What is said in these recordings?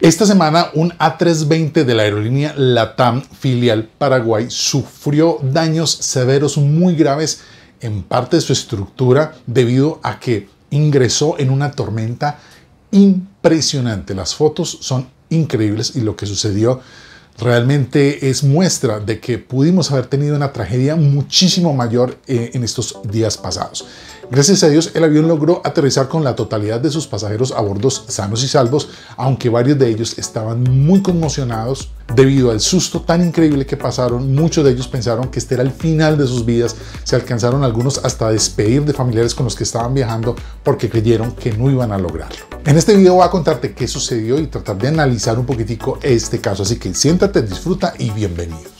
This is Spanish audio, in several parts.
Esta semana, un A320 de la aerolínea LATAM filial Paraguay sufrió daños severos muy graves en parte de su estructura debido a que ingresó en una tormenta impresionante. Las fotos son increíbles y lo que sucedió realmente es muestra de que pudimos haber tenido una tragedia muchísimo mayor eh, en estos días pasados. Gracias a Dios, el avión logró aterrizar con la totalidad de sus pasajeros a bordos sanos y salvos, aunque varios de ellos estaban muy conmocionados debido al susto tan increíble que pasaron. Muchos de ellos pensaron que este era el final de sus vidas. Se alcanzaron algunos hasta a despedir de familiares con los que estaban viajando porque creyeron que no iban a lograrlo. En este video voy a contarte qué sucedió y tratar de analizar un poquitico este caso, así que siéntate, disfruta y bienvenido.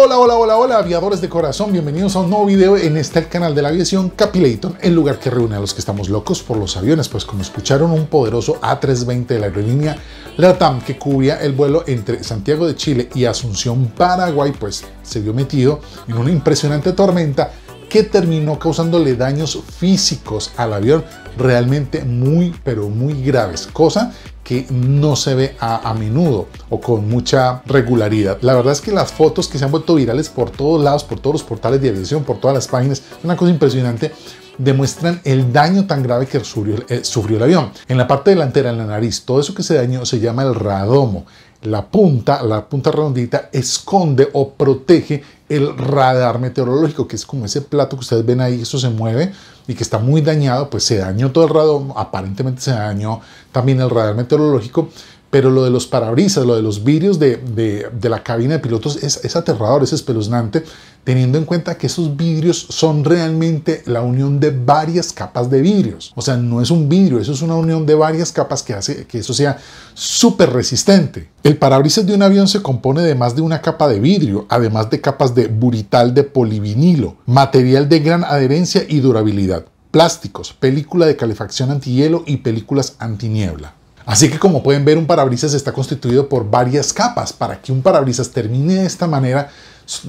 Hola, hola, hola, hola, aviadores de corazón, bienvenidos a un nuevo video en este canal de la aviación Capilayton, el lugar que reúne a los que estamos locos por los aviones, pues como escucharon un poderoso A320 de la aerolínea LATAM que cubría el vuelo entre Santiago de Chile y Asunción, Paraguay, pues se vio metido en una impresionante tormenta que terminó causándole daños físicos al avión realmente muy pero muy graves, cosa que no se ve a, menudo o con mucha regularidad. La verdad es que las fotos que se han vuelto virales por todos lados, por todos los portales de aviación, por todas las páginas, una cosa impresionante demuestran el daño tan grave que sufrió, eh, sufrió el avión. En la parte delantera, en la nariz, todo eso que se dañó se llama el radomo. La punta, la punta redondita, esconde o protege el radar meteorológico, que es como ese plato que ustedes ven ahí, eso se mueve y que está muy dañado, pues se dañó todo el radón, aparentemente se dañó también el radar meteorológico pero lo de los parabrisas, lo de los vidrios de, la cabina de pilotos es, es, aterrador, es espeluznante, teniendo en cuenta que esos vidrios son realmente la unión de varias capas de vidrios. O sea, no es un vidrio, eso es una unión de varias capas que hace que eso sea súper resistente. El parabrisas de un avión se compone de más de una capa de vidrio, además de capas de burital de polivinilo, material de gran adherencia y durabilidad, plásticos, película de calefacción antihielo y películas antiniebla. Así que como pueden ver, un parabrisas está constituido por varias capas. Para que un parabrisas termine de esta manera,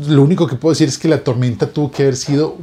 lo único que puedo decir es que la tormenta tuvo que haber sido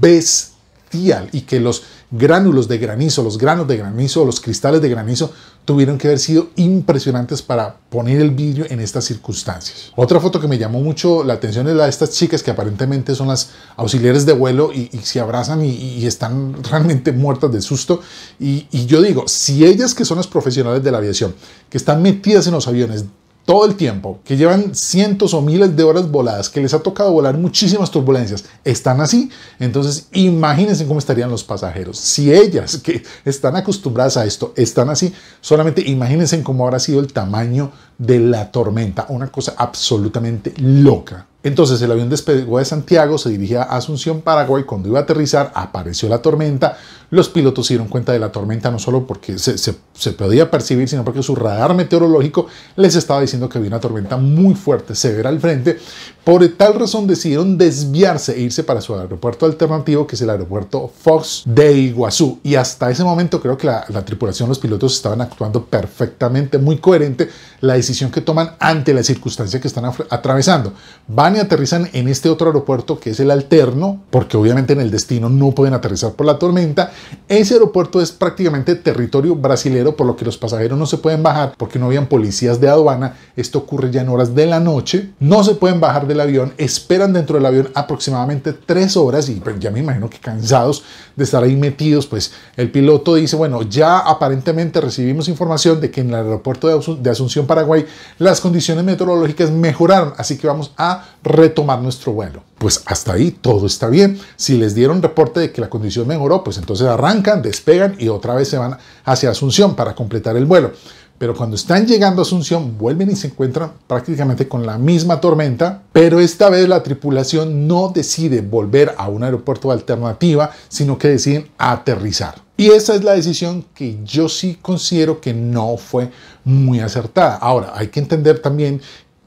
bestial y que los gránulos de granizo, los granos de granizo, los cristales de granizo, tuvieron que haber sido impresionantes para poner el vidrio en estas circunstancias. Otra foto que me llamó mucho la atención es la de estas chicas que aparentemente son las auxiliares de vuelo y, se abrazan y, están realmente muertas de susto. Y, y yo digo, si ellas que son las profesionales de la aviación, que están metidas en los aviones, todo el tiempo, que llevan cientos o miles de horas voladas, que les ha tocado volar muchísimas turbulencias, están así, entonces imagínense cómo estarían los pasajeros. Si ellas, que están acostumbradas a esto, están así, solamente imagínense cómo habrá sido el tamaño de la tormenta, una cosa absolutamente loca. Entonces el avión despegó de Santiago, se dirigía a Asunción, Paraguay. Cuando iba a aterrizar, apareció la tormenta. Los pilotos se dieron cuenta de la tormenta no solo porque se, podía percibir, sino porque su radar meteorológico les estaba diciendo que había una tormenta muy fuerte, severa al frente. Por tal razón decidieron desviarse e irse para su aeropuerto alternativo, que es el aeropuerto Fox de Iguazú. Y hasta ese momento creo que la, la tripulación, los pilotos estaban actuando perfectamente, muy coherente la decisión que toman ante la circunstancia que están atravesando. Van aterrizan en este otro aeropuerto que es el alterno, porque obviamente en el destino no pueden aterrizar por la tormenta. Ese aeropuerto es prácticamente territorio brasilero, por lo que los pasajeros no se pueden bajar porque no habían policías de aduana. Esto ocurre ya en horas de la noche. No se pueden bajar del avión, esperan dentro del avión aproximadamente tres horas y pues, ya me imagino que cansados de estar ahí metidos, pues el piloto dice, bueno, ya aparentemente recibimos información de que en el aeropuerto de Asunción, Paraguay, las condiciones meteorológicas mejoraron, así que vamos a retomar nuestro vuelo. Pues hasta ahí todo está bien. Si les dieron reporte de que la condición mejoró, pues entonces arrancan, despegan y otra vez se van hacia Asunción para completar el vuelo. Pero cuando están llegando a Asunción, vuelven y se encuentran prácticamente con la misma tormenta, pero esta vez la tripulación no decide volver a un aeropuerto alternativa, sino que deciden aterrizar. Y esa es la decisión que yo sí considero que no fue muy acertada. Ahora, hay que entender también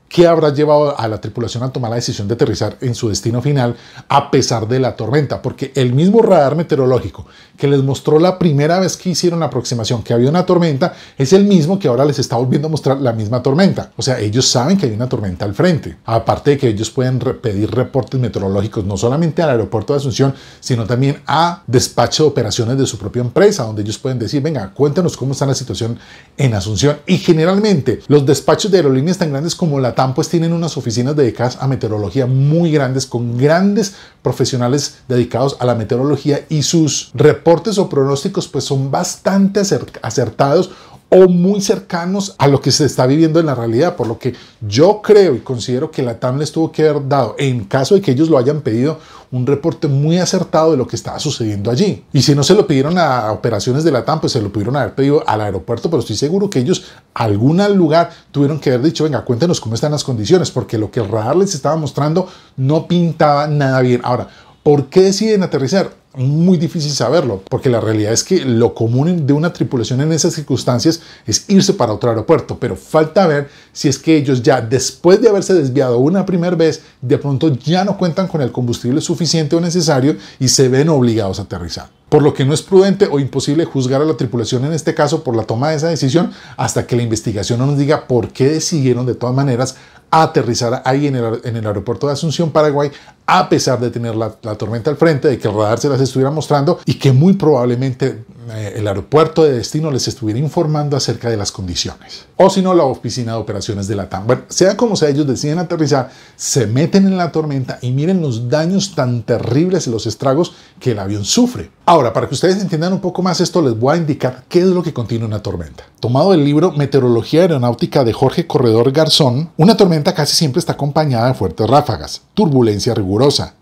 que habrá llevado a la tripulación a tomar la decisión de aterrizar en su destino final a pesar de la tormenta, porque el mismo radar meteorológico que les mostró la primera vez que hicieron la aproximación que había una tormenta es el mismo que ahora les está volviendo a mostrar la misma tormenta. O sea, ellos saben que hay una tormenta al frente. Aparte de que ellos pueden pedir reportes meteorológicos no solamente al aeropuerto de Asunción, sino también a despacho de operaciones de su propia empresa, donde ellos pueden decir, venga, cuéntanos cómo está la situación en Asunción. Y generalmente los despachos de aerolíneas tan grandes como la pues, tienen unas oficinas dedicadas a meteorología muy grandes, con grandes profesionales dedicados a la meteorología y sus reportes o pronósticos pues son bastante acertados o muy cercanos a lo que se está viviendo en la realidad, por lo que yo creo y considero que la TAM les tuvo que haber dado, en caso de que ellos lo hayan pedido, un reporte muy acertado de lo que estaba sucediendo allí. Y si no se lo pidieron a operaciones de la TAM, pues se lo pudieron haber pedido al aeropuerto, pero estoy seguro que ellos en algún lugar tuvieron que haber dicho, venga, cuéntenos cómo están las condiciones, porque lo que el radar les estaba mostrando no pintaba nada bien. Ahora, ¿por qué deciden aterrizar? muy difícil saberlo, porque la realidad es que lo común de una tripulación en esas circunstancias es irse para otro aeropuerto, pero falta ver si es que ellos ya después de haberse desviado una primera vez, de pronto ya no cuentan con el combustible suficiente o necesario y se ven obligados a aterrizar. Por lo que no es prudente o imposible juzgar a la tripulación en este caso por la toma de esa decisión hasta que la investigación no nos diga por qué decidieron de todas maneras aterrizar ahí en el, aeropuerto de Asunción, Paraguay, a pesar de tener la, tormenta al frente, de que el radar se las estuviera mostrando y que muy probablemente eh, el aeropuerto de destino les estuviera informando acerca de las condiciones. O si no, la oficina de operaciones de la TAM. Bueno, sea como sea, ellos deciden aterrizar, se meten en la tormenta y miren los daños tan terribles y los estragos que el avión sufre. Ahora, para que ustedes entiendan un poco más esto, les voy a indicar qué es lo que contiene una tormenta. Tomado el libro Meteorología Aeronáutica de Jorge Corredor Garzón, una tormenta casi siempre está acompañada de fuertes ráfagas, turbulencia regular,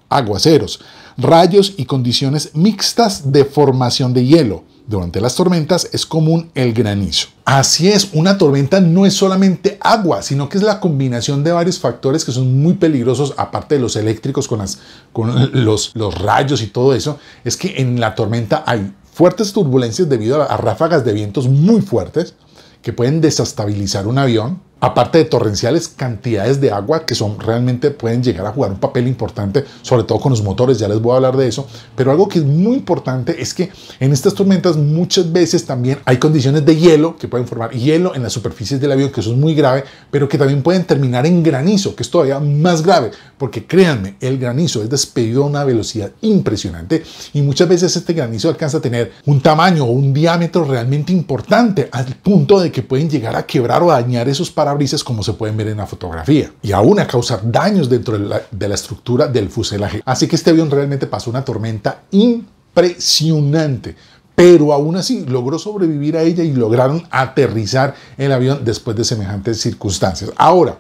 aguaceros, rayos y condiciones mixtas de formación de hielo. Durante las tormentas es común el granizo. Así es, una tormenta no es solamente agua, sino que es la combinación de varios factores que son muy peligrosos, aparte de los eléctricos con, los, los rayos y todo eso, es que en la tormenta hay fuertes turbulencias debido a ráfagas de vientos muy fuertes que pueden desestabilizar un avión, aparte de torrenciales, cantidades de agua que son realmente pueden llegar a jugar un papel importante, sobre todo con los motores, ya les voy a hablar de eso, pero algo que es muy importante es que en estas tormentas muchas veces también hay condiciones de hielo que pueden formar hielo en las superficies del avión, que eso es muy grave, pero que también pueden terminar en granizo, que es todavía más grave, porque créanme, el granizo es despedido a una velocidad impresionante y muchas veces este granizo alcanza a tener un tamaño o un diámetro realmente importante, al punto de que pueden llegar a quebrar o dañar esos parámetros parabrisas como se pueden ver en la fotografía y aún a causar daños dentro de la, estructura del fuselaje. Así que este avión realmente pasó una tormenta impresionante pero aún así logró sobrevivir a ella y lograron aterrizar el avión después de semejantes circunstancias. Ahora,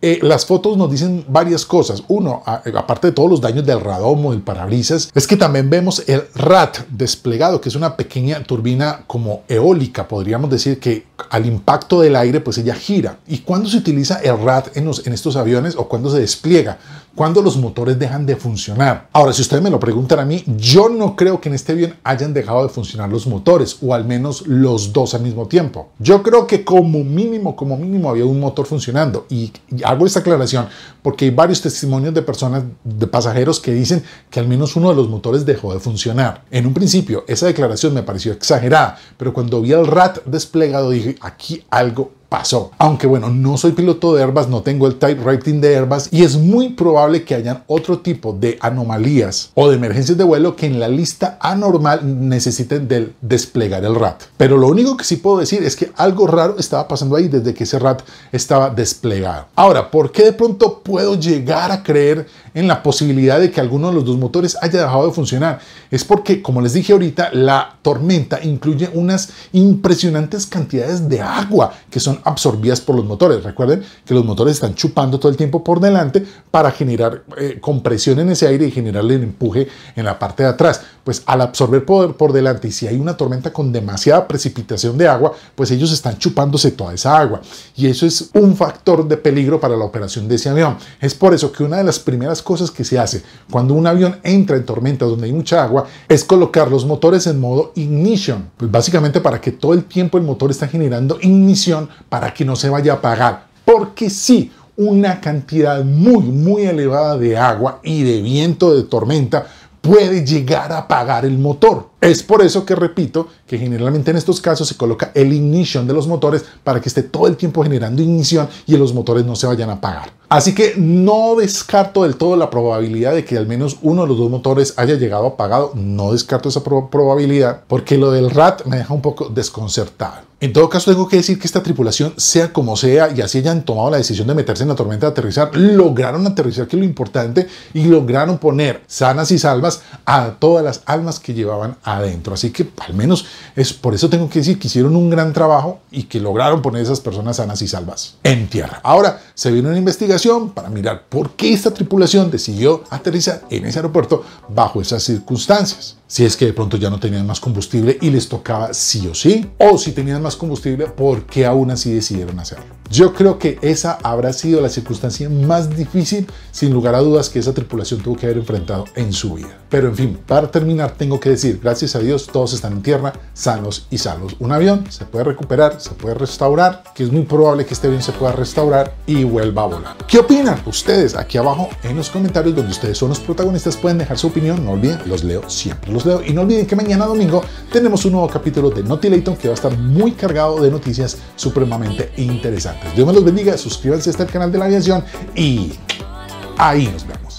eh, las fotos nos dicen varias cosas. Uno, eh, aparte de todos los daños del radomo, del parabrisas, es que también vemos el RAT desplegado, que es una pequeña turbina como eólica, podríamos decir que al impacto del aire, pues ella gira. ¿Y cuándo se utiliza el RAT en, estos aviones o cuándo se despliega? cuando los motores dejan de funcionar. Ahora, si ustedes me lo preguntan a mí, yo no creo que en este avión hayan dejado de funcionar los motores, o al menos los dos al mismo tiempo. Yo creo que como mínimo, como mínimo había un motor funcionando. Y, y hago esta aclaración porque hay varios testimonios de personas, de pasajeros que dicen que al menos uno de los motores dejó de funcionar. En un principio, esa declaración me pareció exagerada, pero cuando vi el RAT desplegado dije, aquí algo pasó. Aunque bueno, no soy piloto de herbas, no tengo el typewriting de herbas y es muy probable que hayan otro tipo de anomalías o de emergencias de vuelo que en la lista anormal necesiten del desplegar el RAT. Pero lo único que sí puedo decir es que algo raro estaba pasando ahí desde que ese RAT estaba desplegado. Ahora, ¿por qué de pronto puedo llegar a creer en la posibilidad de que alguno de los dos motores haya dejado de funcionar? Es porque, como les dije ahorita, la tormenta incluye unas impresionantes cantidades de agua que son absorbidas por los motores. Recuerden que los motores están chupando todo el tiempo por delante para generar eh, compresión en ese aire y generarle el empuje en la parte de atrás. Pues al absorber poder por delante y si hay una tormenta con demasiada precipitación de agua, pues ellos están chupándose toda esa agua. Y eso es un factor de peligro para la operación de ese avión. Es por eso que una de las primeras cosas que se hace cuando un avión entra en tormenta donde hay mucha agua es colocar los motores en modo ignition. Pues básicamente para que todo el tiempo el motor está generando ignición para que no se vaya a pagar, Porque sí, una cantidad muy, muy elevada de agua y de viento de tormenta puede llegar a apagar el motor. Es por eso que repito que generalmente en estos casos se coloca el ignición de los motores para que esté todo el tiempo generando ignición y los motores no se vayan a apagar. Así que no descarto del todo la probabilidad de que al menos uno de los dos motores haya llegado apagado. No descarto esa probabilidad porque lo del RAT me deja un poco desconcertado. En todo caso, tengo que decir que esta tripulación, sea como sea, y así hayan tomado la decisión de meterse en la tormenta de aterrizar, lograron aterrizar, que es lo importante, y lograron poner sanas y salvas a todas las almas que llevaban a adentro. Así que al menos es por eso tengo que decir que hicieron un gran trabajo y que lograron poner esas personas sanas y salvas en tierra. Ahora se viene una investigación para mirar por qué esta tripulación decidió aterrizar en ese aeropuerto bajo esas circunstancias si es que de pronto ya no tenían más combustible y les tocaba sí o sí, o si tenían más combustible, ¿por qué aún así decidieron hacerlo? Yo creo que esa habrá sido la circunstancia más difícil, sin lugar a dudas, que esa tripulación tuvo que haber enfrentado en su vida. Pero en fin, para terminar, tengo que decir, gracias a Dios, todos están en tierra, sanos y salvos. Un avión se puede recuperar, se puede restaurar, que es muy probable que este avión se pueda restaurar y vuelva a volar. ¿Qué opinan ustedes? Aquí abajo en los comentarios donde ustedes son los protagonistas pueden dejar su opinión, no olviden, los leo siempre y no olviden que mañana domingo tenemos un nuevo capítulo de Noti Leighton que va a estar muy cargado de noticias supremamente interesantes. Dios me los bendiga, suscríbanse a este canal de la aviación y ahí nos vemos.